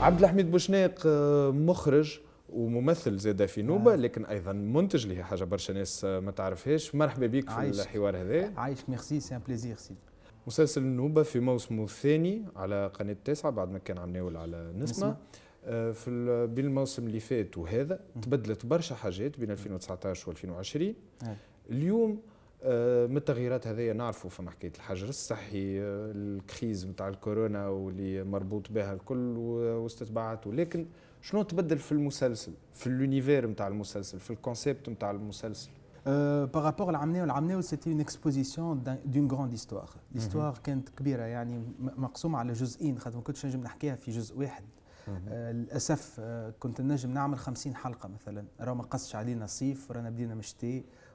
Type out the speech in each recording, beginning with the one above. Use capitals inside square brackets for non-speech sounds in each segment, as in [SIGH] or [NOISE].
عبد الحميد بوشناق آه، مخرج وممثل زاد في نوبه آه. لكن ايضا منتج اللي هي حاجه برشا ناس آه، ما تعرفهاش مرحبا بك في الحوار هذا عايش ميرسي سي ان بليزير سي مسلسل نوبه في موسمه الثاني على قناه التاسعه بعد ما كان عم ناول على نسمه آه، في بين الموسم اللي فات وهذا تبدلت برشا حاجات بين 2019 و2020 اليوم آه، من التغييرات هذه نعرفوا فما حكايه الحجر الصحي آه، الكريز نتاع الكورونا واللي مربوط بها الكل واستتباعات لكن شنو تبدل في المسلسل في لونيفير نتاع المسلسل في الكونسيبت نتاع المسلسل Euh, par rapport à l'Amnéo, l'Amnéo c'était une exposition d'une un, grande histoire. Mhm. L'histoire mm -hmm. كانت كبيرة يعني مقسومة على جزئين خاطر ما كنتش نجم نحكيها في جزء واحد. Mm -hmm. آه للأسف آه كنت نجم نعمل 50 حلقة مثلا، راه ما قصش علينا الصيف ورانا بدينا مشتي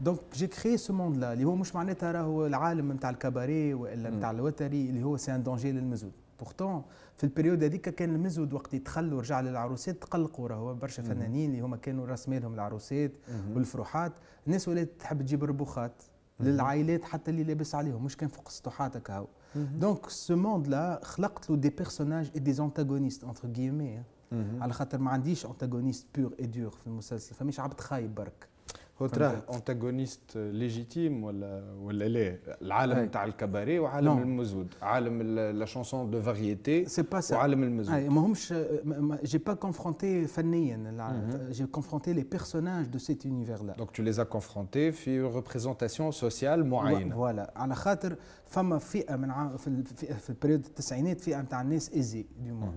دونك جي كري سو موند لا اللي هو مش معناتها راهو العالم نتاع الكباري ولا نتاع الوتري اللي هو سي ان دونجي للمزود بورتون في البريود هذيك كان المزود وقت يتخلى ورجع للعروسات تقلقوا راهو برشا فنانين اللي هما كانوا راس مالهم العروسات والفروحات الناس ولات تحب تجيب ربوخات للعائلات حتى اللي لابس عليهم مش كان فوق السطوحات هكا دونك سو موند لا خلقت له دي بيرسوناج اي دي زونتاغونيست انتر كيمي على خاطر ما عنديش انتاغونيست بور اي دور في المسلسل فماش عبد خايب برك Autre antagoniste euh, légitime ou l'élé le monde cabaret ou le monde du le monde de la chanson de variété le monde du musud Je n'ai pas confronté Faneian mhm. j'ai confronté les personnages de cet univers là donc tu les as confrontés une représentation sociale moine voilà en فما فئه من عام في في البريود التسعينات فئه نتاع الناس ايزي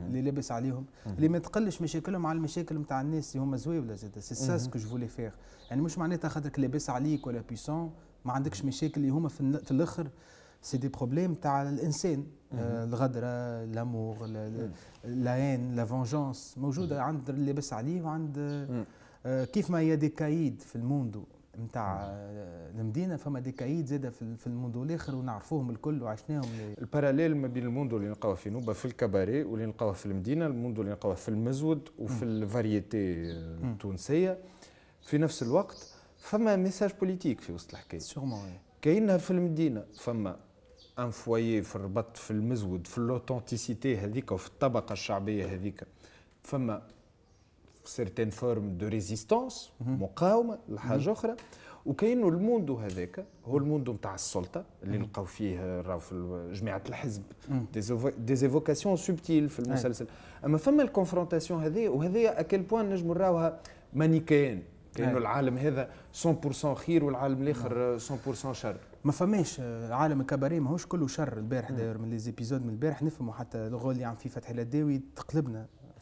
اللي لابس عليهم اللي ما تقلش مشاكلهم على المشاكل نتاع الناس اللي هما زويبله زاد سي سا سكو جو فولي فيغ يعني مش معناتها خاطرك لابس عليك ولا بيسون ما عندكش مشاكل اللي هما في, في الاخر سي دي بروبليم تاع الانسان آه، الغدره لامور هين لا فونجونس موجوده عند اللي لابس عليه وعند آه، كيف ما هي دي كايد في الموندو نتاع المدينه فما ديكايد زاده في الموندو الاخر ونعرفوهم الكل وعشناهم الباراليل ما بين الموندو اللي نلقاوه في نوبه في الكباري واللي نلقاوه في المدينه الموندو اللي نلقاوه في المزود وفي الفاريتي التونسيه في نفس الوقت فما ميساج بوليتيك في وسط الحكايه سيغمون كاينها في المدينه فما ان فوايي في الربط في المزود في الاوثنتيسيتي هذيك وفي الطبقه الشعبيه هذيك فما سيرتين فورم دو ريزيستونس مقاومه لحاجه mhm. اخرى وكاين الموندو هذاك هو الموندو نتاع السلطه اللي mhm. نلقاو فيه راهو في جماعه الحزب ديزيفوكاسيون mhm. سوبتيل في المسلسل اما فما الكونفرونتاسيون هذه وهذه اكل بوان نجم نراوها مانيكان كانه العالم هذا 100% خير والعالم الاخر 100% نعم. شر ما فماش عالم الكباري ماهوش كله شر البارح داير من ليزيبيزود من البارح نفهموا حتى الغول اللي عم يعني فيه فتحي الداوي تقلبنا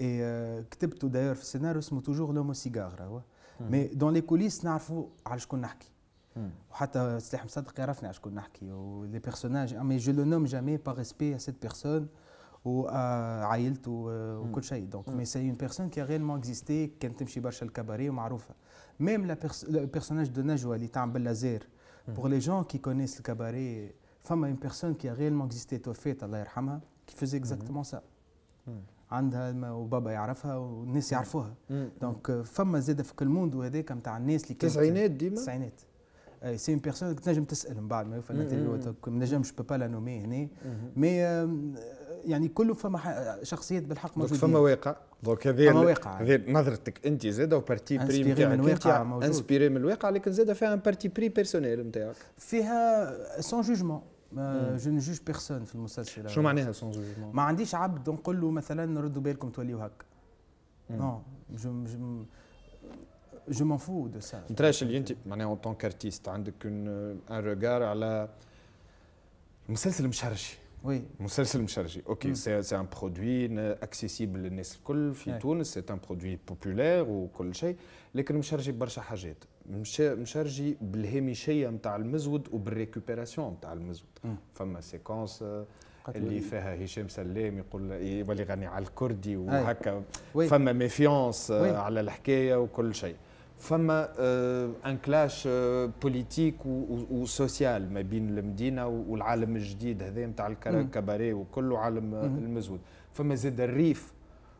Et l'ai écrit dans le scénario, il toujours l'homme cigare. Mais dans les coulisses, on savait de on parlait. Et même on Les personnages, ah mais je ne le nomme jamais par respect à cette personne, ou à Aïel, euh, ou à Kouchaï. Mais c'est une personne qui a réellement existé, qui est très connue dans le cabaret. Même le personnage de Najwa, qui pour les gens qui connaissent le cabaret, il une personne qui a réellement existé dans le film, qui faisait exactement ça. عندها وبابا يعرفها والناس يعرفوها دونك euh, فما زاده في كل موند هذاك نتاع الناس اللي التسعينات ديما التسعينات سي اون بيرسون تنجم تسال من بعد ما ما نجمش بابا لا نومي هنا مي يعني كله فما شخصيات بالحق موجودين فما واقع دونك هذه فما واقع هذه نظرتك انت زاده وبارتي بري نتاعك من الواقع موجود انسبيري من الواقع لكن زاده فيها ان بارتي بري بيرسونيل نتاعك فيها سون جوجمون جو نجوج بيرسون في المسلسل شو معناها سون جوجمون ما عنديش عبد نقول له مثلا ردوا بالكم توليو هكا نو جو جو جو مون فو دو سا ما اللي انت معناها اون تونك ارتيست عندك ان روغار على المسلسل مشهرشي وي مسلسل مشرجي اوكي سي سي ان برودوي اكسيسيبل للناس الكل في تونس سي ان برودوي بوبولير وكل شيء لكن مشرجي برشا حاجات مشرجي بالهامشيه نتاع المزود وبالريكوبيراسيون نتاع المزود فما سيكونس اللي فيها هشام سلام يقول يولي غني على الكردي وهكا فما ميفيونس آه، على الحكايه وكل شيء فما ان كلاش بوليتيك وسوسيال ما بين المدينه والعالم الجديد هذا نتاع الكباري وكله عالم آه، المزود فما زاد الريف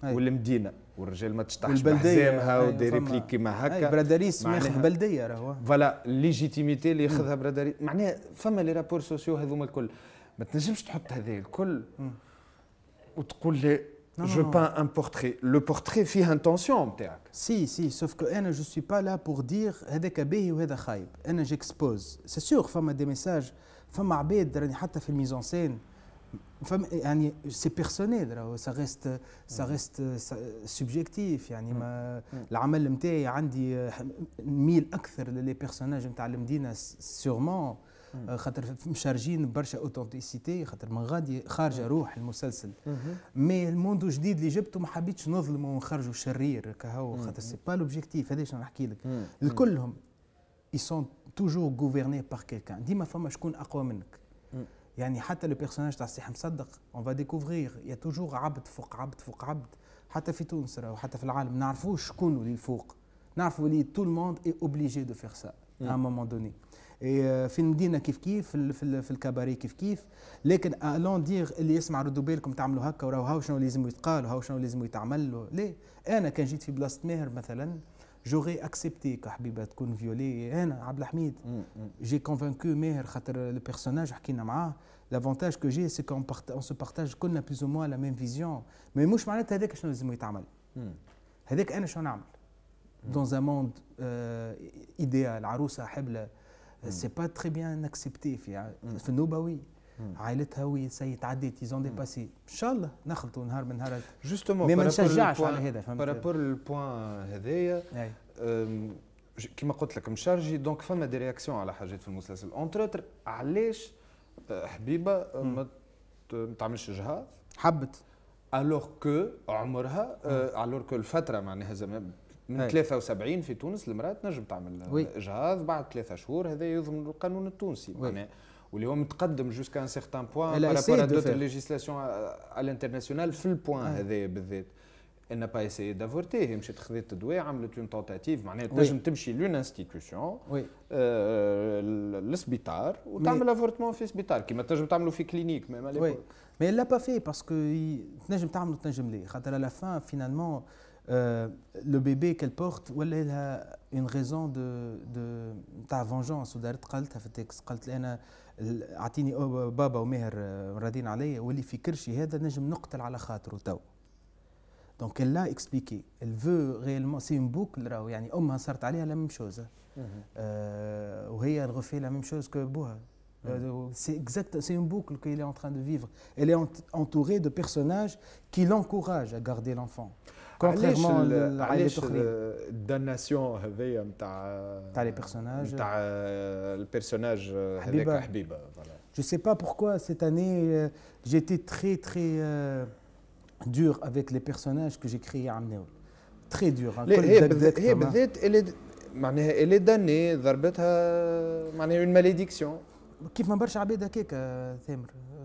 والمدينه والرجال ما تشطحش بحزامها ودير كليك كيما هكا برادريس ياخذ بلديه راهو فوالا ليجيتيميتي اللي ياخذها برادريس معناها فما لي رابور سوسيو هذوما الكل ما تنجمش تحط هذا الكل وتقول لي جو با ان بورتخي لو بورتخي فيه انتونسيون نتاعك سي سي سوف كو أنا جو سوي با لا بور دير هذاك باهي وهذا خايب. أنا جيكسبوز سي سيغ فما دي ميساج فما عباد راني حتى في الميزون سين يعني سي بيرسونيل راهو سا ريست سا ريست سوبجيكتيف يعني ما العمل نتاعي عندي نميل اكثر للي بيرسوناج نتاع المدينه سيغمون خاطر مشارجين برشا اوثنتيسيتي خاطر من غادي خارجه روح المسلسل مي الموندو الجديد اللي جبته ما حبيتش نظلمه ونخرجه شرير كهو خاطر سي با لوبجيكتيف هذا شنو نحكي لك الكلهم اي سون توجور gouvernés par quelqu'un ديما فما شكون اقوى منك يعني حتى لو بيرسوناج تاع السيح مصدق اون فا ديكوفرير يا توجور عبد فوق عبد فوق عبد حتى في تونس راهو حتى في العالم نعرفوش شكون اللي الفوق نعرفوا اللي تو الموند اي اوبليجي دو فيغ سا ا مومون دوني في المدينه كيف كيف في, في, الكباري كيف كيف لكن الون دير اللي يسمع ردوا بالكم تعملوا هكا وراهو شنو لازم يتقال وهاو شنو لازم يتعمل لا انا كان جيت في بلاصه ماهر مثلا j'aurais accepté qu'Habiba تكون violée et Abdelhamid, mm, mm. j'ai convaincu ماهر خاطر le personnage l'avantage que j'ai c'est qu'on on se partage كلنا plus ou moins la même vision mais مش معناتها هذاك شنو لازم يتعمل هذاك انا شنو faire dans un monde euh, idéal عروسه حبله euh, mm. c'est pas très bien accepté في في النوبه وي Hmm. عائلتها وسيتعدي تيزون ديباسي hmm. ان شاء الله نخلطوا نهار من نهار euh, جوستومون آه، hmm. ما نشجعش على هذا فهمت بارابور البوان هذايا كما قلت لك مشارجي دونك فما دي رياكسيون على حاجات في المسلسل اونتر علاش حبيبه ما تعملش جهاز حبت الوغ كو عمرها الوغ آه، كو الفتره معناها زمان من 73 في تونس المراه تنجم تعمل اجهاض بعد ثلاثة شهور هذا يضمن القانون التونسي معناها واللي هو متقدم جوسكا ان سيغتان بوان بارابور ا دوتر ليجيسلاسيون على الانترناسيونال في البوان هذايا بالذات ان با اسيي دافورتي هي مشات خذت الدواء عملت اون تونتاتيف معناها تنجم تمشي لون انستيتيوسيون للسبيطار وتعمل افورتمون في سبيطار كيما تنجم تعملو في كلينيك ميم على وي مي لا با في باسكو تنجم تعملو تنجم ليه خاطر على فان فينالمون euh, le bébé qu'elle porte, elle a une raison de, de تاع فونجونس ودارت قالتها في التكست قالت لي انا اعطيني بابا وماهر راضين عليا واللي في كرشي هذا نجم نقتل على خاطره تو Donc elle l'a expliqué elle veut réellement c'est une boucle راهو يعني امها صارت عليها لا ميم شوز euh, وهي الغفي لا ميم شوز كو بوها C'est exact, c'est une boucle qu'elle est en train de vivre. Elle est entourée de personnages qui l'encouragent à garder l'enfant. Contrairement à الاخرين euh, euh, le personnage نتاع euh, Je ne sais pas pourquoi cette année j'étais très très dur avec les personnages que j'ai créés à Très dur. Hein, elle est damnée, elle une malédiction. que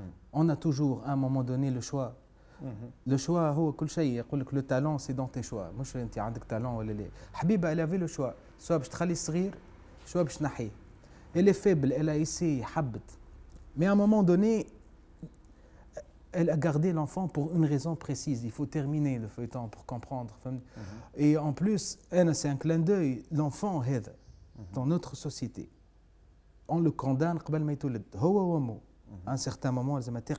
Mm. On a toujours, à un moment donné, le choix. Mm-hmm. Le choix, le talent, c'est dans tes choix. Moi, je suis un talent. Habiba, elle avait le choix. Soit je soit je Elle est faible, elle a essayé, Mais à un moment donné, elle a gardé l'enfant pour une raison précise. Il faut terminer le feuilleton pour comprendre. Mm-hmm. Et en plus, c'est un clin d'œil. L'enfant, mm-hmm. dans notre société, on le condamne, à un certain moment, elles ont été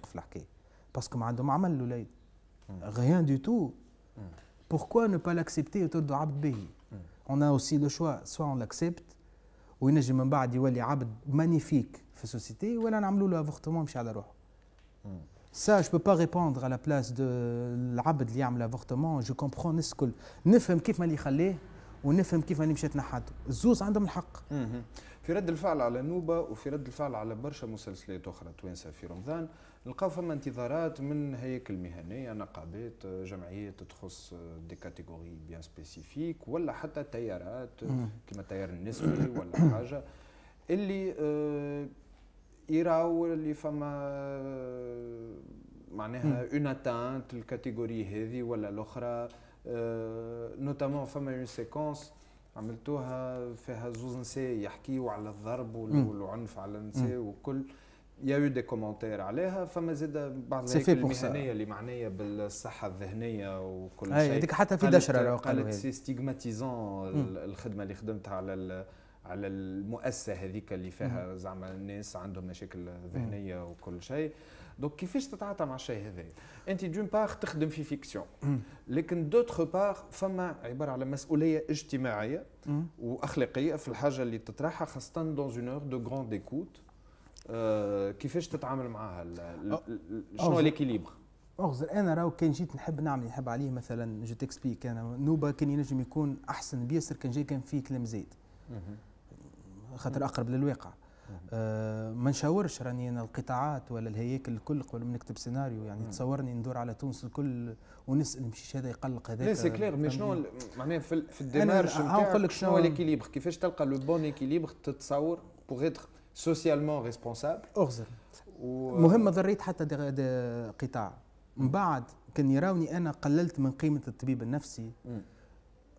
Parce que Ma'adou Ma'amal hmm. Rien du tout. Hmm. Pourquoi ne pas l'accepter autour de Abd hmm. On a aussi le choix. Soit on l'accepte, ou il n'agit a un Abd magnifique dans la société, ou on a l'avortement, je ça, je ne peux pas répondre à la place de l'abd qui a l'avortement. Je comprends. ce que. que kif mali khalé ونفهم كيف نمشي مشيت الزوز عندهم الحق في رد الفعل على نوبه وفي رد الفعل على برشا مسلسلات اخرى توانسه في رمضان نلقاو فما انتظارات من هياكل مهنيه نقابات جمعيات تخص دي كاتيجوري بيان سبيسيفيك ولا حتى تيارات كما التيار النسوي ولا [COUGHS] حاجه اللي آه، يراو اللي فما آه، معناها اون اتانت الكاتيجوري هذه ولا الاخرى آه، نوتامون فما اون سيكونس عملتوها فيها زوز نساء يحكيوا على الضرب والعنف على النساء وكل يا يو دي كومونتير عليها فما زاد بعض المهنيه اللي معنيه بالصحه الذهنيه وكل شيء هذيك حتى في دشره قالت سي ستيغماتيزون الخدمه اللي خدمتها على على المؤسسه هذيك اللي فيها زعما الناس عندهم مشاكل ذهنيه وكل شيء دونك كيفاش تتعاطى مع الشيء هذا انت دون بار تخدم في فيكسيون لكن دوتر بار فما عباره على مسؤوليه اجتماعيه واخلاقيه في الحاجه اللي تطرحها خاصه دون اون اور دو غران ديكوت كيفاش تتعامل معاها شنو ليكيليبر اغزر انا راهو كان جيت نحب نعمل نحب عليه مثلا جو تكسبيك انا نوبه كان ينجم يكون احسن بيسر كان جاي كان فيه كلام زايد خاطر اقرب للواقع آه، ما نشاورش راني انا القطاعات ولا الهياكل الكل قبل ما نكتب سيناريو يعني تصورني ندور على تونس الكل ونسال مش هذا يقلق هذاك لا سي كلير مي شنو معناها في, في الديمارش نتاعك شنو ليكيليبر كيفاش تلقى لو بون ايكيليبر تتصور بوغ اتر سوسيالمون ريسبونسابل اغزر مهم ضريت حتى دي دي قطاع من بعد كان يراوني انا قللت من قيمه الطبيب النفسي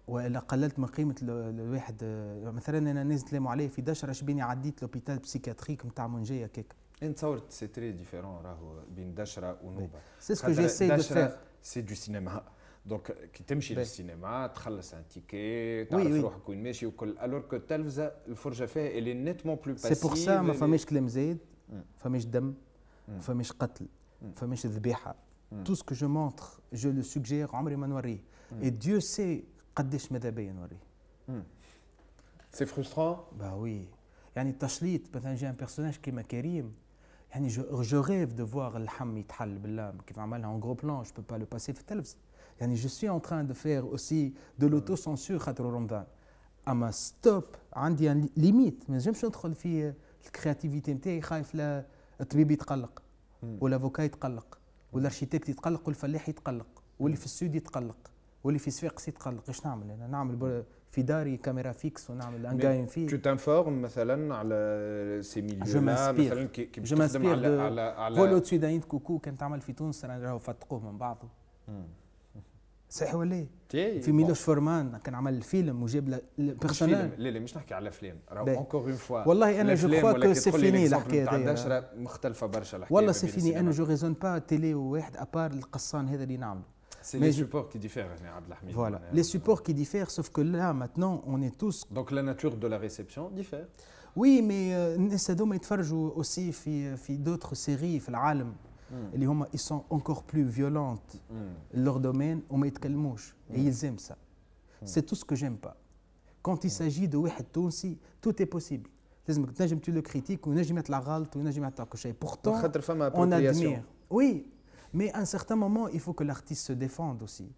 والا قللت من قيمه الواحد يعني مثلا انا نزلت تلاموا عليه في دشر اش بيني عديت لوبيتال بسيكاتريك نتاع منجيه كيك انت صورت سي تري ديفيرون راهو بين دشره ونوبه سي سكو سي دو فير سي دو سينما دونك كي تمشي للسينما تخلص ان تيكي تعرف روحك وين ماشي وكل الور كو التلفزه الفرجه فيها اللي نيتمون بلو باسيف سي بور سا ما فماش كلام زايد فماش دم فماش قتل فماش ذبيحه تو سكو جو مونتخ جو لو سوجير عمري ما نوريه اي ديو سي قديش ماذا بيا نوريه سي فرسترون با وي يعني التشليط مثلا جي ان بيرسوناج كيما كريم يعني جو ريف دو فوار اللحم يتحل باللام كيف عملها اون غرو بلان جو با لو باسي في التلفزه يعني جو سوي ان تران دو فير اوسي دو لوتو سونسور خاطر رمضان اما ستوب عندي ليميت يعني ما نجمش ندخل في الكرياتيفيتي نتاعي خايف لا الطبيب يتقلق ولا فوكا يتقلق ولا الارشيتكت يتقلق والفلاح يتقلق واللي في السود يتقلق واللي في سفيق قصيت قال قش نعمل انا نعمل في داري كاميرا فيكس ونعمل انجاين فيه تو تنفورم مثلا على سي ميليو مثلا كي تخدم على على على فولو داينت كوكو كان تعمل في تونس راهو فتقوه من بعضه hmm. صحيح ولا في ميلوش فورمان كان عمل الفيلم وجاب لا لا مش نحكي على افلام راهو اونكور اون فوا والله انا جو كوا كو سي فيني الحكايه هذه مختلفه برشا الحكايه والله سي فيني انا جو ريزون با تيلي واحد ابار القصان هذا اللي نعمله C'est les supports qui diffèrent, Voilà, les supports qui diffèrent, sauf que là, maintenant, on est tous. Donc la nature de la réception diffère. Oui, mais euh, Nessadom et aussi fait d'autres séries, fait l'Alm. Hmm. Ils sont encore plus violentes. Hmm. Leur domaine, on met mouches Et hmm. ils aiment ça. C'est tout ce que j'aime pas. Quand il s'agit de Wahed Tounsi, tout est possible. Tu le critiques, ou tu la galte, ou tu Pourtant, on admire. Oui, Mais à un certain moment, il faut que l'artiste se défende aussi.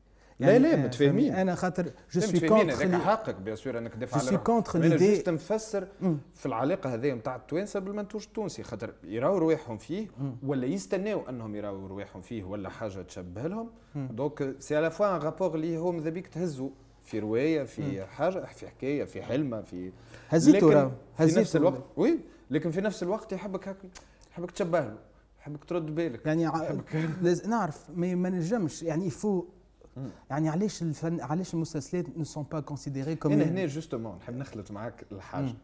لا يعني لا متفاهمين انا خاطر جو سوي كونتر هذاك حقك بيان سور انك تدافع على سوي كونتر ليدي انا نفسر في العلاقه هذيا نتاع التوانسه بالمنتوج التونسي خاطر يراو رواحهم فيه ولا يستناو انهم يراو رواحهم فيه ولا حاجه تشبه لهم دونك سي على فوا ان رابور اللي هو ماذا بيك تهزوا في روايه في حاجه في حكايه في حلمه في هزيتو هزيتو في نفس الوقت وي لكن في نفس الوقت يحبك هكا يحبك تشبه له حبك ترد بالك يعني حبك [LAUGHS] نعرف مي ما نجمش يعني يفو يعني علاش الفن علاش المسلسلات نو سون با كونسيديري كوم انا هنا جوستومون نحب نخلط معاك الحاجه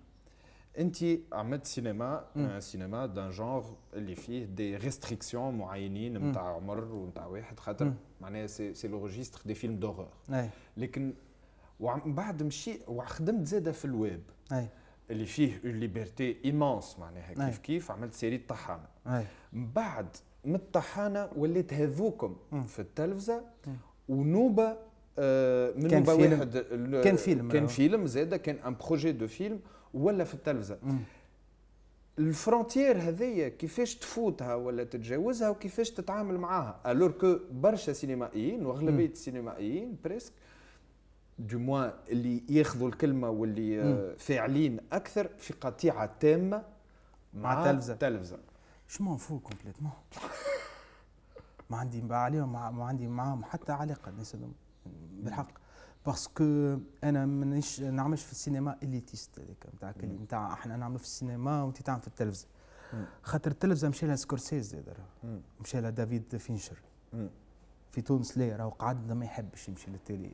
انت عملت سينما آه، سينما دان جونغ اللي فيه دي ريستريكسيون معينين نتاع عمر ونتاع واحد خاطر معناها سي سي لوجيستر دي فيلم دوغور لكن ومن بعد مشي وخدمت زاده في الويب أي. اللي فيه اون ليبرتي ايمونس معناها كيف نعم. كيف عملت سيري الطحانه من نعم. بعد من الطحانه وليت هذوكم في التلفزه ونوبه آه من كان نوبه واحد كان فيلم كان آه. فيلم زاده كان ان بروجي دو فيلم ولا في التلفزه الفرونتيير هذيا كيفاش تفوتها ولا تتجاوزها وكيفاش تتعامل معاها الور كو برشا سينمائيين واغلبيه السينمائيين بريسك دو موان اللي ياخذوا الكلمه واللي آه، فاعلين اكثر في قطيعه تامه مع التلفزه التلفزه شو مان فو كومبليتمون ما عندي عليهم ما عندي معاهم حتى علاقه الناس بالحق باسكو انا مانيش نعملش في السينما اليتيست هذاك نتاع نتاع احنا نعمل في السينما وانت تعمل في التلفزه خاطر التلفزه مشى لها سكورسيز زاد مشى لها دافيد فينشر في تونس لا راهو قعد ما يحبش يمشي للتالي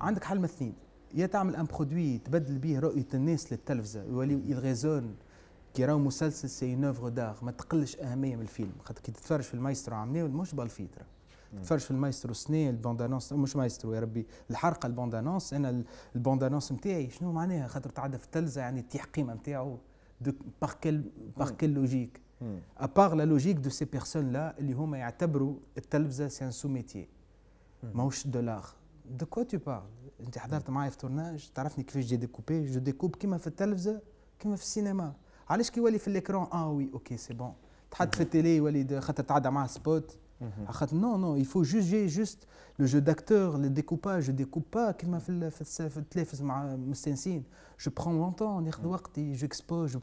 عندك حل من اثنين يا تعمل ان برودوي تبدل به رؤيه الناس للتلفزه يوليو ريزون كي راهو مسلسل سي اون اوفغ دار ما تقلش اهميه من الفيلم خاطر كي تتفرج في المايسترو ناول مش بالفيتره تتفرج في المايسترو سنة البوندانونس مش مايسترو يا ربي الحرقه البوندانونس انا البوندانونس نتاعي شنو معناها خاطر تعدى في التلفزه يعني تيح قيمه نتاعو باغ كيل باغ كيل لوجيك ابار لا لوجيك دو سي بيرسون لا اللي هما يعتبروا التلفزه سي ان سو ميتي ماهوش دولار De quoi tu parles Tu as dit que je découpe, je découpe qui m'a fait le téléphone, qui m'a fait le cinéma. Tu as dit que l'écran, ah oui, ok, c'est bon. Tu as fait la télé, tu fais fait un spot. Ah، non, non, il faut juger juste le jeu d'acteur, le découpage. Je ne découpe pas qui m'a fait le téléphone, je prends longtemps, j'expose,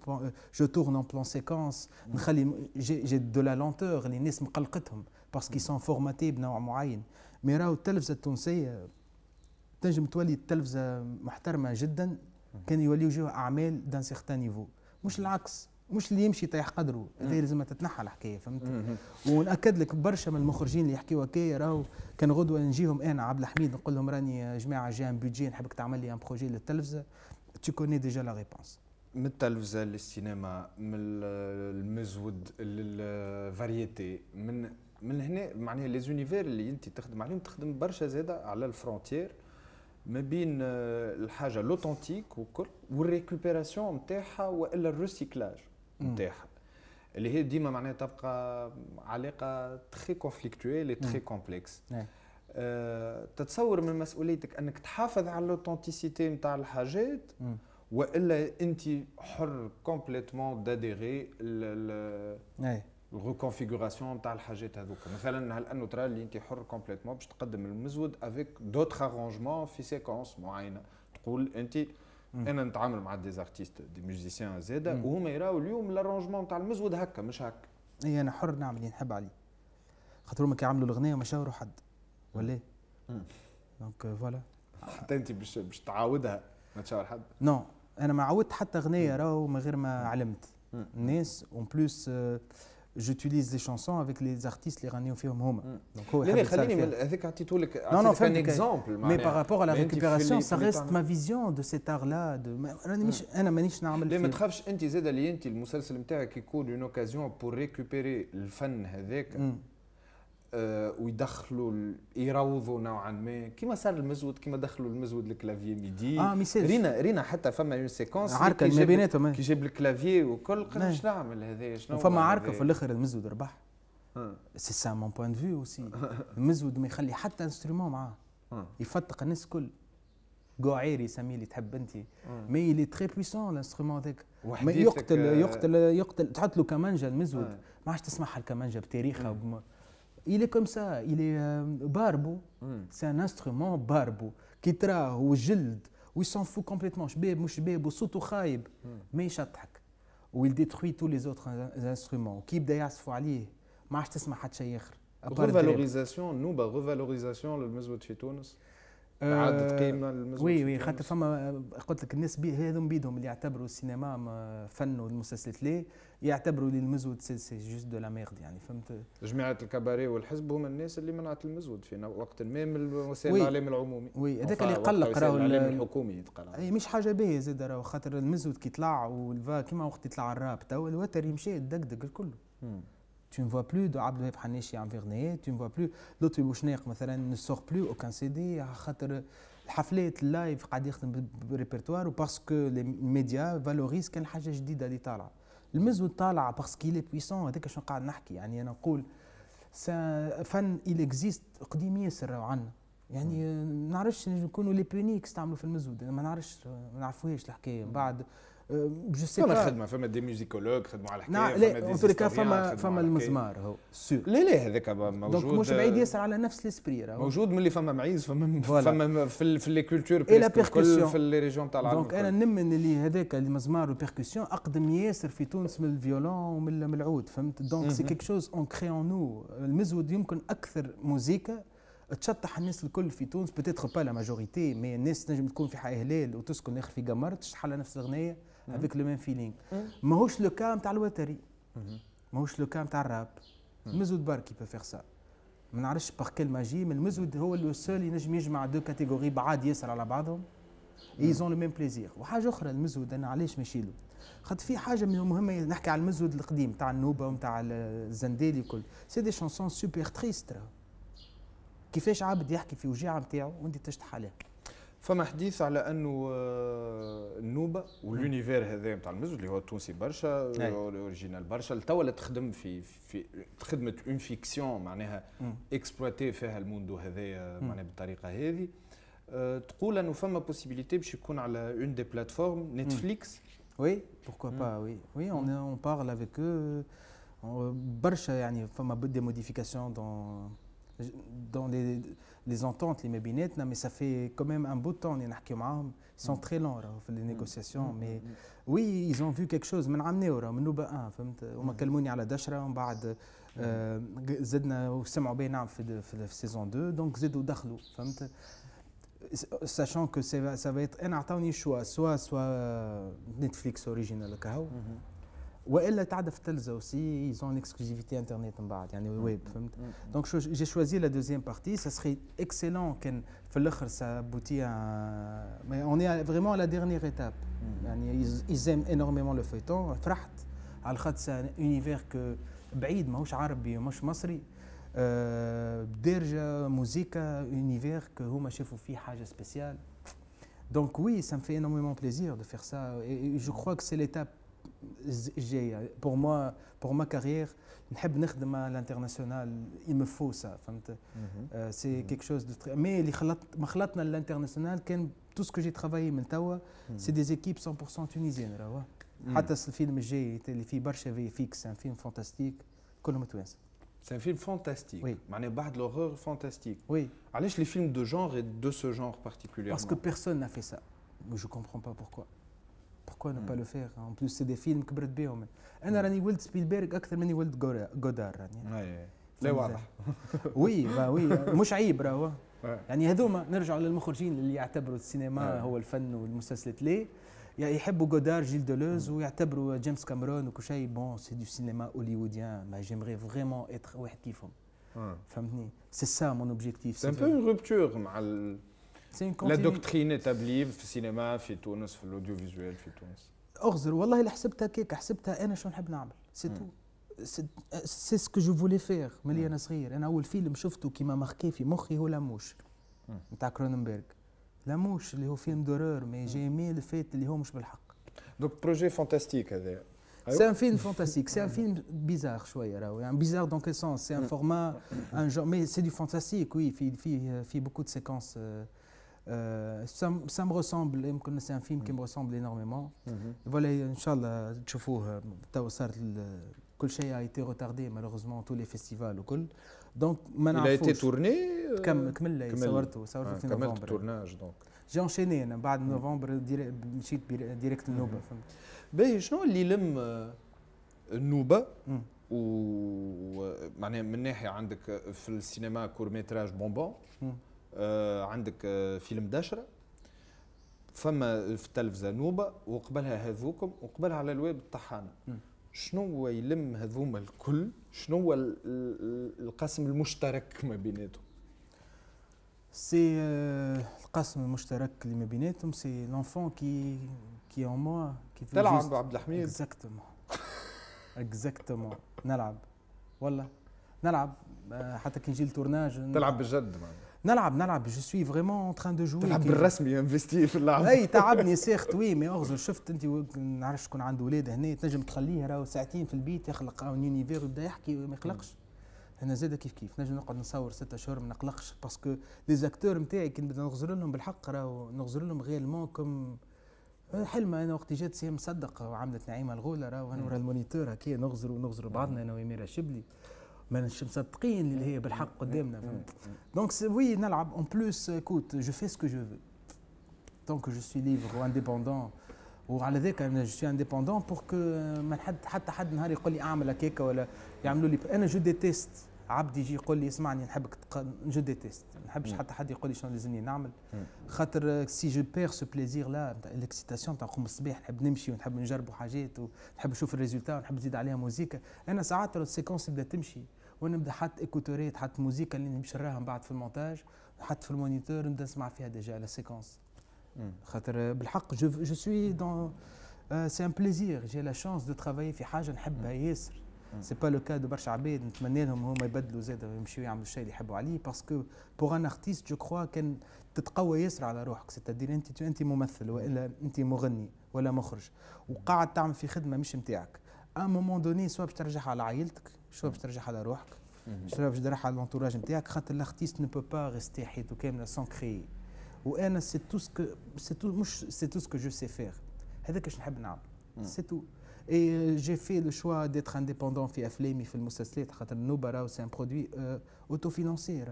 je tourne en plan séquence. J'ai de la lenteur, les nés sont parce qu'ils sont formatés. مي راهو التلفزه التونسيه تنجم تولي التلفزه محترمه جدا كان يوليو جو اعمال دان سيغتان نيفو مش العكس مش اللي يمشي طيح قدره هذا لازم تتنحى الحكايه فهمت وناكد لك برشا من المخرجين اللي يحكيوا هكايا راهو كان غدوه نجيهم انا عبد الحميد نقول لهم راني يا جماعه جاي ان بودجي نحبك تعمل لي ان بروجي للتلفزه تي كوني ديجا لا ريبونس من التلفزه للسينما من المزود للفاريتي من من هنا معناها لي زونيفير اللي انت تخدم عليهم تخدم برشا زاده على الفرونتير ما بين آه، الحاجه لوثنتيك وكل والريكوبيراسيون نتاعها والا الريسيكلاج نتاعها اللي هي ديما معناها تبقى علاقه تخي كونفليكتويل تخي كومبلكس أه تتصور من مسؤوليتك انك تحافظ على الاوثنتيسيتي نتاع الحاجات مم. والا انت حر كومبليتوم نعم. داديغي الريكونفيغوراسيون نتاع الحاجات هذوك مثلا هل انه ترى اللي انت حر كومبليتوم باش تقدم المزود افيك دوتر ارانجمون في سيكونس معينه تقول انت انا نتعامل مع دي زارتيست دي ميوزيسيان زاده وهما يراو اليوم الارانجمون نتاع المزود هكا مش هكا اي انا حر نعمل اللي نحب عليه خاطر هما كيعملوا الاغنيه وما شاوروا حد ولا دونك فوالا euh, حتى انت باش باش تعاودها ما تشاور حد نو انا ما عودت حتى اغنيه راهو من غير ما علمت الناس اون بلوس آه j'utilise les chansons avec les artistes les rani fihom hum. donc oh, un exemple mais par rapport à la récupération ça reste ma vision de cet art là de انا مانيش نعمل فيه ما تخافش une occasion pour récupérer le fan آه، ويدخلوا يروضوا نوعا ما كيما صار المزود كيما دخلوا المزود الكلافيي ميدي اه ميساج رينا رينا حتى فما اون سيكونس عركه ما بيناتهم إيه. كي جاب الكلافيي وكل قال نعم. اش نعمل هذا شنو فما عركه في الاخر المزود ربح سي سا مون بوان دو فيو اوسي المزود ما يخلي حتى انسترومون معاه يفتق الناس الكل قعيري سميه اللي تحب انت مي اللي تري بويسون الانسترومون هذاك يقتل آه. يقتل يقتل تحط له كمانجه المزود ما عادش تسمعها الكمانجه بتاريخها il est comme ça, il est euh, hmm. C'est un instrument barbu, Kitra ou jild, où il s'en fout complètement. Shbeb, mouchbeb, son soutou khaïb. Mais il chatak. Où il détruit tous les autres instruments. Kib dayas fouali. Ma'ach tisma hat shayikh. Revalorisation, nous, bah, revalorisation, le mezwet chez Tunis. اعاده قيمه للمزوج وي وي خاطر فما قلت لك الناس بي هذم بيدهم اللي يعتبروا السينما فن والمسلسلات ليه يعتبروا اللي المزود سي جوست دو لا ميرد يعني فهمت جماعه الكباري والحزب هما الناس اللي منعت المزود في وقت ما من وسائل الاعلام العمومي وي هذاك اللي قلق راهو الاعلام الحكومي يتقلق اي مش حاجه باهيه زاد راهو خاطر المزود كي طلع والفا كيما وقت يطلع الراب تو الوتر يمشي يدقدق الكل Tu ne vois plus de Hanichi en Anverné, tu ne vois plus Lotfi Bouchnaq, مثلا, ne sort plus aucun CD, الحفلات اللايف قاعد يخدم بريبرتوار وباسكو لي ميديا فالوريز كان حاجه جديده اللي طالعه المزود طالع باسكو لي بويسون هذاك شنو قاعد نحكي يعني انا نقول فن il اكزيست قديم ياسر عنا يعني ما نعرفش نكونوا لي بونيك استعملوا في المزود ما نعرفش ما نعرفوهاش الحكايه من بعد جو euh, سي فما خدمه فما دي ميوزيكولوج خدموا على الحكايه لا لا اون فما فما المزمار هو سور لا لا هذاك موجود دونك مش بعيد ياسر على نفس الاسبري راهو موجود ملي فما معيز فما فما في, في لي كولتور كل في لي ريجون تاع العالم دونك انا نمن اللي هذاك المزمار والبيركسيون اقدم ياسر في تونس من الفيولون ومن العود فهمت دونك سي كيك شوز اون كري اون نو المزود يمكن اكثر موزيكا تشطح الناس الكل في تونس بتيتر با لا ماجوريتي مي الناس تنجم تكون في حي هلال وتسكن اخر في قمر تشحل نفس الاغنيه افيك لو ميم فيلينغ ماهوش لو كا نتاع الوتري ماهوش لو كا نتاع الراب مزود برك يبا فيغ سا ما نعرفش باغ كيل ماجي من المزود هو لو سول ينجم يجمع دو كاتيجوري بعاد ياسر على بعضهم ايزون لو ميم بليزير وحاجه اخرى المزود انا علاش ماشي له خاطر في حاجه مهمه نحكي على المزود القديم تاع النوبه وتاع الزنديلي الكل سي دي شونسون سوبر تريست كيفاش عبد يحكي في وجيعه نتاعو وانت تشطح عليه فما حديث على انه آه، النوبه واليونيفير هذا نتاع المزود اللي هو التونسي برشا الاوريجينال برشا توا اللي تخدم في في خدمه اون فيكسيون معناها اكسبلواتي فيها الموندو هذايا آه، معناها بالطريقه هذه آه، تقول انه فما بوسيبيليتي باش يكون على اون دي بلاتفورم نتفليكس وي بوركوا با وي وي اون اون بارل افيك برشا يعني فما دي موديفيكاسيون دون dans les, les ententes les mabinettes mais ça fait quand même un beau temps les ils sont mm. très lents les négociations mm. mais mm. oui ils ont vu quelque chose mais ils ont amené, نوبه ان فهمت هما كلموني على دشره ومن بعد زدنا وسمعوا بي نعم في في سيزون 2 دونك زدوا دخلوا sachant que ça va être un choix soit soit euh, Netflix original le والا aussi ils ont une exclusivité internet en bas يعني j'ai choisi la deuxième partie ça serait excellent que ça aboutit à mais on est vraiment à la dernière étape ils aiment énormément le feuilleton فرحت على c'est un univers que بعيد ماهوش عربي مش مصري بدرجه un univers que هما شافوا فيه حاجه Donc oui, ça me fait énormément plaisir de faire ça. Et je crois que c'est l'étape euh, pour ma carrière, بور ما كارير نحب نخدم على الانترناسيونال يم فو سا فهمت سي كيك شوز دو مي اللي خلط ما خلطنا l'international, 100% mhm. tunisiennes. راهو mhm. حتى الفيلم الجاي اللي فيه برشا C'est un film fantastique. Oui. bas de l'horreur fantastique. Oui. les films de genre et de ce genre particulièrement Parce que personne n'a fait ça. Je comprends pas pourquoi pourquoi ne بوركوا نو با لو فيغ اون بلوس سي دي فيلم كبرت بيهم انا راني ولد سبيلبرغ اكثر مني ولد جودار راني لا واضح وي وي مش عيب راهو يعني هذوما نرجعوا للمخرجين اللي يعتبروا السينما هو الفن والمسلسلات ليه يعني يحبوا جودار جيل دولوز ويعتبروا جيمس كاميرون وكل شيء بون سي دو سينما اوليوديان ما جيمري فريمون اتر واحد كيفهم فهمتني سي سا مون اوبجيكتيف سي ان بو اون مع ال... لا دوكترين اتابلي في السينما في تونس في الاوديو فيزوال في تونس اغزر والله اللي حسبتها كيك حسبتها انا شنو نحب نعمل سي تو سي سكو جو فولي فيغ ملي انا صغير انا اول فيلم شفته كيما ماركي في مخي هو لاموش نتاع كرونبرغ لاموش اللي هو فيلم دورور مي جي ايمي الفيت اللي هو مش بالحق دوك بروجي فانتاستيك هذا سي ان فيلم فانتاستيك سي ان فيلم بيزار شويه راهو يعني بيزار دونك سونس سي ان فورما ان جور مي سي دو فانتاستيك وي في في في بوكو دو سيكونس مو ريسومبل يمكن ان فيلم كي ريسومبل انورميمون فوالا ان شاء الله تشوفوه تو صارت كل شيء ايتي روتاردي مالوغوزمون تو لي فيستيفال وكل دونك ما نعرفوش ايتي تورني كمل كمل صورته صورته في نوفمبر كملت التورناج دونك جي انشيني انا بعد نوفمبر مشيت ديريكت النوبه فهمت باهي شنو اللي لم النوبه mm. و آه، معناها من ناحيه عندك في السينما كور ميتراج بونبون mm. آه، عندك آه، فيلم داشره فما في التلفزه نوبه وقبلها هذوكم وقبلها على الويب الطحانه شنو يلم هذوما الكل شنو هو القسم المشترك ما بيناتهم سي آه، القسم المشترك اللي ما بيناتهم سي لونفون كي كي اون موا كي تلعب عبد الحميد اكزاكتومون اكزاكتومون نلعب ولا نلعب حتى كي نجي لتورناج تلعب بجد معناها نلعب نلعب جو سوي فريمون ان دو جوي تلعب بالرسمي انفستي في اللعب اي تعبني [LAUGHS] سيخت وي مي اغزو شفت انت نعرف شكون عنده ولاد هنا تنجم تخليه راهو ساعتين في البيت يخلق اون يونيفير يبدا يحكي ما يقلقش انا زاد كيف كيف نجم نقعد نصور ستة شهور ما نقلقش باسكو لي زاكتور نتاعي كي نبدا نغزر لهم بالحق راهو نغزر لهم غير كوم حلم انا وقت جات سي مصدق وعملت نعيمه الغوله راهو انا ورا المونيتور هكا نغزر ونغزر بعضنا انا وميرا شبلي mais je me suis appris en l'air, mais le droit d'aimer donc oui, on alors en plus écoute je fais ce que je veux tant que je suis libre ou indépendant ou alors dès que je suis indépendant pour que même pas de partenaire il faut que j'aille à la cake ou le il y a un je déteste عبد يجي يقول لي اسمعني نحبك تق... جو ديتيست ما نحبش حتى حد يقول لي شنو لازمني نعمل خاطر سي جو بيغ سو بليزير لا نتاع الاكسيتاسيون تاع نقوم الصباح نحب نمشي ونحب نجربوا حاجات ونحب نشوف الريزولتا ونحب نزيد عليها موزيكا انا ساعات السيكونس تبدا تمشي ونبدا حط ايكوتوريت حط موزيكا اللي نمشي نراها من بعد في المونتاج نحط في المونيتور نبدا نسمع فيها ديجا لا سيكونس خاطر بالحق جو, جو سوي دون سي ان بليزير جي لا شانس دو ترافاي في حاجه نحبها ياسر سي با لو كا دو برشا عباد نتمنى لهم هما يبدلوا زاد يمشيو يعملوا الشيء اللي يحبوا عليه باسكو بوغ ان ارتيست جو كخوا كان تتقوى ياسر على روحك ستادير انت انت ممثل والا انت مغني ولا مخرج وقاعد تعمل في خدمه مش نتاعك ان مومون دوني سوا باش ترجع على عائلتك سوا باش ترجع على روحك سوا باش ترجع على لونتوراج نتاعك خاطر الارتيست نو بو با ريستي حياته كامله سون كريي وانا سي تو سكو سي تو مش سي تو سكو جو سي فير هذاك اش نحب نعمل سي تو اي جي في لو شوا ديتر انديبوندون في أفلامي في المسلسلات خاطر النوبة راهو سي ان برودوي اوتوفينانسي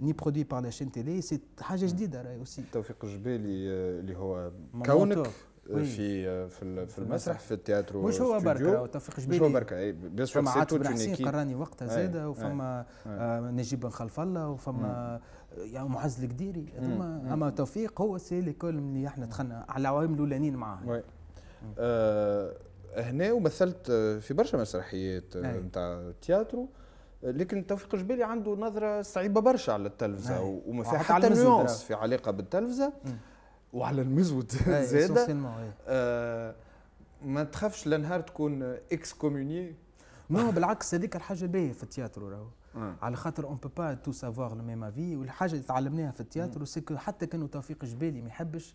ني برودوي بار لا شين تيلي سي حاجة جديدة راهي أوسي توفيق الجبالي اللي هو كونك في في في المسرح في التياترو مش هو بركه توفيق جبيلي مش هو بركه بيان سور سي توت حسين قراني وقتها زاده وفما نجيب بن خلف الله وفما يعني معز القديري اما اما توفيق هو سي ليكول اللي احنا دخلنا على العوامل الاولانيين معاه هنا ومثلت آه، في برشا مسرحيات آه، نعم. نتاع تياترو آه، لكن توفيق الجبالي عنده نظره صعيبه برشا على التلفزه نعم. وما فيها حتى نيونس في علاقه بالتلفزه وعلى المزود نعم، [LAUGHS] زاده آه ما تخافش لنهار تكون اكس كوموني ما بالعكس هذيك الحاجه باهيه في التياترو راهو على خاطر اون بو با تو سافوار لو ميم افي والحاجه اللي تعلمناها في التياترو سكو حتى كانوا توفيق جبالي ما يحبش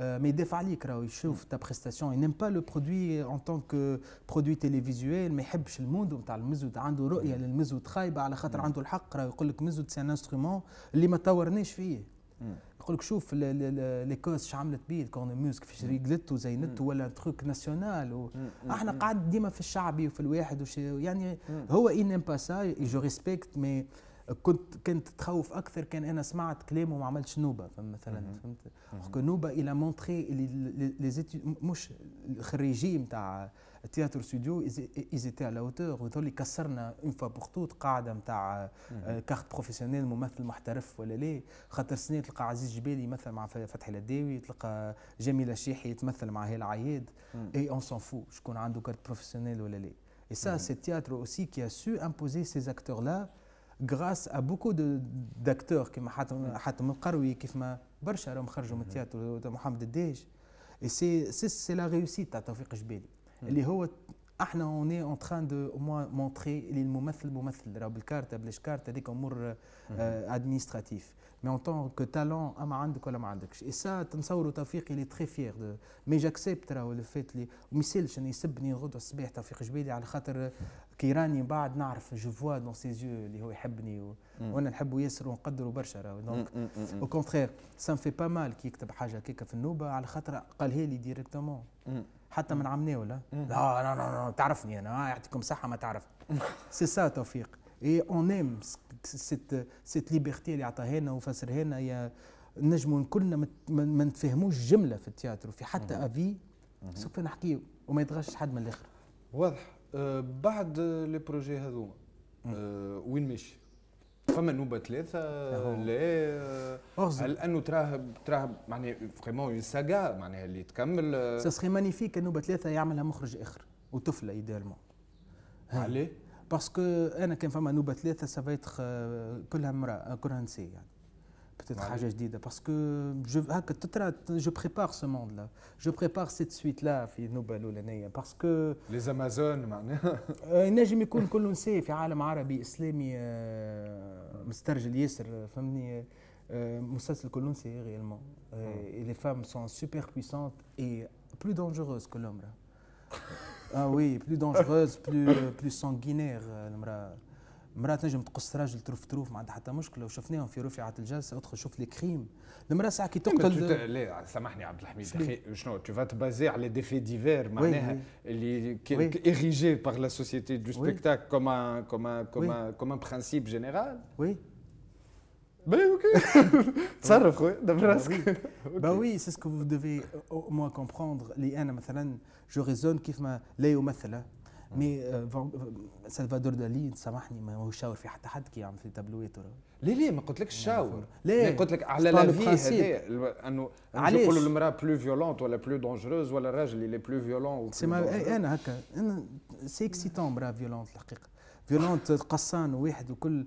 ما يدافع عليك راهو يشوف تا بريستاسيون ينم با لو برودوي ان طون كو برودوي تيليفيزيويل ما يحبش الموندو نتاع المزود عنده رؤيه للمزود خايبه على خاطر عنده الحق راهو يقول لك مزود سي انسترومون اللي ما طورناش فيه يقول لك شوف ليكوس شو عملت بيه الكورنموس كيفاش ريقلت وزينت ولا تروك ناسيونال احنا قاعد ديما في الشعبي وفي الواحد وش... يعني mm. هو اي نيم با سا جو ريسبكت مي كنت كنت تخوف اكثر كان انا سمعت كلامه وما عملتش نوبه مثلا فهمت نوبه الى مونتري لي مش الخريجي نتاع تياتر ستوديو ايزيتي على اوتور وذول كسرنا اون فوا بور توت قاعده نتاع كارت بروفيسيونيل ممثل محترف ولا لا خاطر سنه تلقى عزيز جبالي يمثل مع فتحي لداوي تلقى جميله الشيحي يتمثل مع هلال عياد اي اون سون فو شكون عنده كارت بروفيسيونيل ولا لا اي سا سي تياتر اوسي كي سو امبوزي سي اكتور لا غراس بوكو داكتور كيما حاتم حاتم القروي كيف ما برشا راهم خرجوا من التياتر محمد الداج سي سي لا ريوسيت تاع توفيق جبالي اللي هو احنا اوني اون تران دو او مونتري للممثل ممثل راه بالكارت بلاش كارت هذيك امور ادمينستراتيف مي اون طون كو تالون اما عندك ولا ما عندكش اي سا تنصوروا توفيق اللي تخي فيغ دو مي جاكسبت راهو لو فيت لي وما يسالش انه يسبني غدوه الصباح توفيق جبيلي على خاطر كي راني بعد نعرف جو فوا دون سي زيو اللي هو يحبني و... وانا نحبه ياسر ونقدره برشا راهو دونك او كونتخير سان في با مال كي يكتب حاجه هكاك في النوبه على خاطر قالها لي ديريكتومون حتى من عمناه ولا لا لا لا تعرفني انا يعطيكم صحه ما تعرف سي سا توفيق اي اون ايم سيت ليبرتي اللي عطاها لنا وفسرها لنا يا نجموا كلنا ما نتفهموش جمله في التياترو في حتى افي سوف نحكيو وما يتغشش حد من الاخر واضح أه بعد لي بروجي هذوما أه وين ماشي فما نوبه ثلاثه لا أه، على انه تراه تراه معناها فريمون اون ساغا معناها اللي تكمل سا سخي مانيفيك نوبه ثلاثه يعملها مخرج اخر وطفله ايديالمون عليه Parce que, une femme, à battre, ça, ça va être que euh, euh، peut-être, Parce que, je, prépare ce monde-là, je prépare cette suite-là, les Amazones, [LAUGHS] ma mm. euh, Les femmes sont super puissantes et plus dangereuses que l'homme. [LAUGHS] Ah oui, plus plus plus euh, plus sanguinaire. سانغينير المراه المراه تنجم تقص راجل تروف تروف ما عندها حتى في ادخل شوف لي كريم سامحني عبد الحميد اخي شنو par la société du spectacle comme un comme un comme un comme un principe général oui Ben ok تصرف خويا دبر راسك با وي سي سكو فو دوفي او موان كومبروندر لي انا مثلا جو ريزون كيف ما لا يمثل مي سلفادور دالي سامحني ما هو شاور في حتى حد كي يعمل في تابلويت لا لا ما قلت لك شاور لا قلت لك على لا في هذا انه علاش يقولوا المراه بلو فيولونت ولا بلو دونجروز ولا الراجل اللي بلو فيولون سي انا هكا انا سي اكسيتون مراه فيولونت الحقيقه فيولونت قصان واحد وكل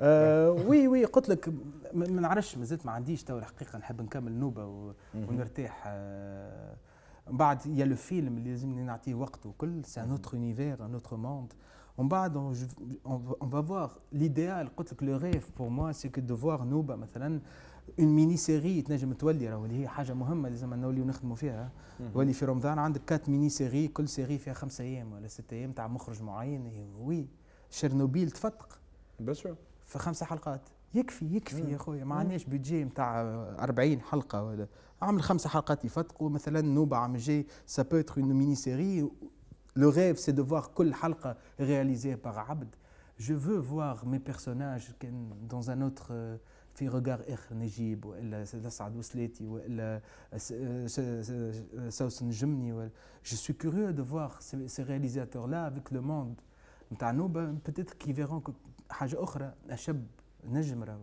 آه، وي وي قلت لك ما نعرفش مازلت ما عنديش تو الحقيقه نحب نكمل نوبه و... ونرتاح آه، من بعد يا لو فيلم اللي لازمني نعطيه وقت وكل سي ان اوتر انيفير ان اوتر موند ومن بعد اون فا فوار ليديال قلت لك لو ريف بور موا سي كو دو فوار نوبه مثلا اون ميني سيري تنجم تولي راهو اللي هي حاجه مهمه لازم نوليو نخدموا فيها تولي في رمضان عندك كات ميني سيري كل سيري فيها خمسة ايام ولا ستة ايام تاع مخرج معين وي شرنوبيل تفتق بشو في خمسة حلقات يكفي يكفي مم. يا خويا ما عندناش بيجي نتاع 40 حلقه ولا عمل خمسه حلقات يفتقوا مثلا نوبه عام جاي سا بو اون ميني سيري لو ريف سي دو فوار كل حلقه رياليزي باغ عبد جو فو فوار مي بيرسوناج كان دون ان اوتر في ريغار اخر نجيب والا سعد وسلاتي والا سوس نجمني ولا جو سو كوريو دو فوار سي رياليزاتور لا افيك لو موند نتاع نوبه بوتيتر كي فيرون حاجه اخرى اشب نجم راهو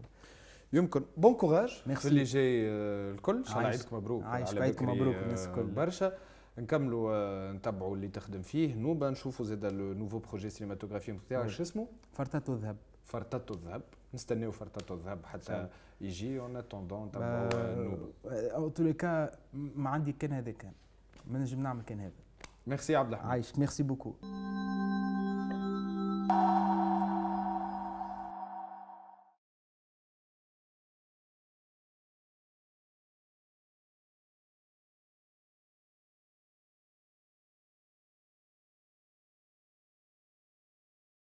يمكن بون كوراج في اللي جاي آه، الكل ان شاء الله عيدكم مبروك عايش عيدكم مبروك الناس آه، الكل برشا نكملوا آه، نتبعوا اللي تخدم فيه نوبه نشوفوا زاد لو نوفو بروجي سينماتوغرافي نتاعك شو اسمه فرطاتو الذهب فرطاتو الذهب نستناو فرطاتو الذهب حتى يجي اون اتوندون نتبعوا نوبه او تو كا ما عندي كان هذا كان ما نجم نعمل كان هذا ميرسي عبد الحميد عايش ميرسي بوكو